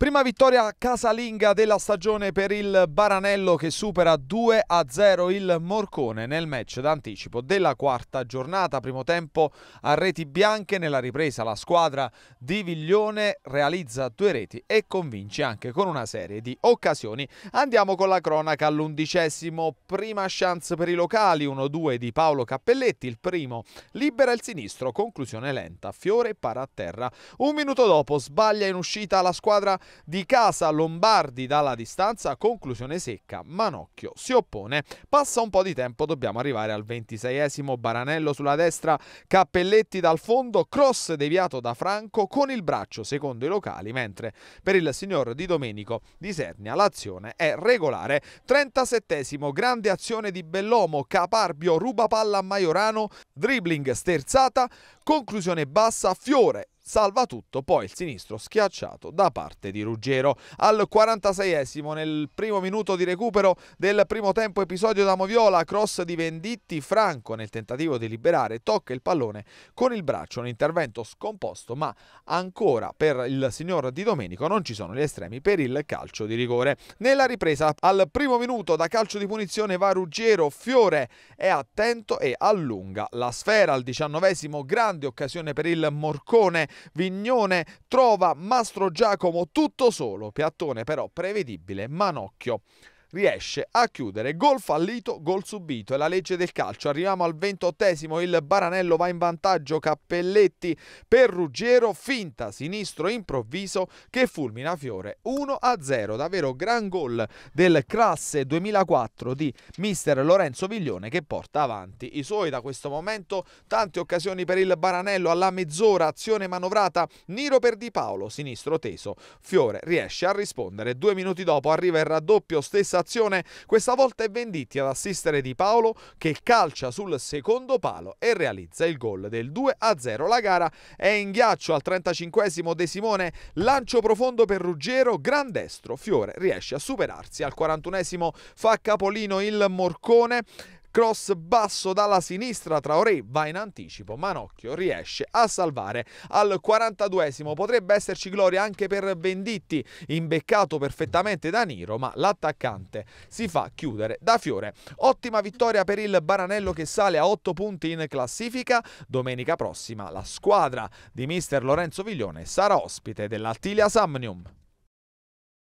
Prima vittoria casalinga della stagione per il Baranello che supera 2 0 il Morcone nel match d'anticipo della quarta giornata. Primo tempo a reti bianche nella ripresa la squadra di Viglione realizza due reti e convince anche con una serie di occasioni. Andiamo con la cronaca all'undicesimo. Prima chance per i locali 1-2 di Paolo Cappelletti. Il primo libera il sinistro, conclusione lenta, fiore para a terra. Un minuto dopo sbaglia in uscita la squadra di casa Lombardi dalla distanza, conclusione secca, Manocchio si oppone, passa un po' di tempo, dobbiamo arrivare al 26esimo, Baranello sulla destra, Cappelletti dal fondo, cross deviato da Franco con il braccio secondo i locali, mentre per il signor Di Domenico di Sernia l'azione è regolare, 37esimo, grande azione di Bellomo, Caparbio ruba palla a Maiorano, dribbling sterzata, conclusione bassa, Fiore salva tutto, poi il sinistro schiacciato da parte di Ruggero. Al 46esimo nel primo minuto di recupero del primo tempo episodio da Moviola, cross di Venditti, Franco nel tentativo di liberare tocca il pallone con il braccio, un intervento scomposto ma ancora per il signor Di Domenico non ci sono gli estremi per il calcio di rigore. Nella ripresa al primo minuto da calcio di punizione va Ruggero, Fiore è attento e allunga la sfera al 19esimo, grande occasione per il Morcone Vignone trova Mastro Giacomo tutto solo, piattone però prevedibile, Manocchio riesce a chiudere. Gol fallito, gol subito, è la legge del calcio. Arriviamo al ventottesimo, il Baranello va in vantaggio, Cappelletti per Ruggero, finta, sinistro improvviso che fulmina Fiore 1-0, davvero gran gol del classe 2004 di mister Lorenzo Viglione che porta avanti i suoi da questo momento, tante occasioni per il Baranello alla mezz'ora, azione manovrata, Niro per Di Paolo, sinistro teso, Fiore riesce a rispondere, due minuti dopo arriva il raddoppio, stessa prestazione, questa volta è Venditti ad assistere Di Paolo che calcia sul secondo palo e realizza il gol del 2-0. La gara è in ghiaccio al 35 esimo De Simone, lancio profondo per Ruggero, gran destro, Fiore riesce a superarsi al 41 esimo fa capolino il Morcone, Cross basso dalla sinistra, Traoré va in anticipo, Manocchio riesce a salvare al 42esimo. Potrebbe esserci gloria anche per Venditti, imbeccato perfettamente da Niro, ma l'attaccante si fa chiudere da Fiore. Ottima vittoria per il Baranello che sale a 8 punti in classifica. Domenica prossima la squadra di mister Lorenzo Viglione sarà ospite dell'Attilia Samnium.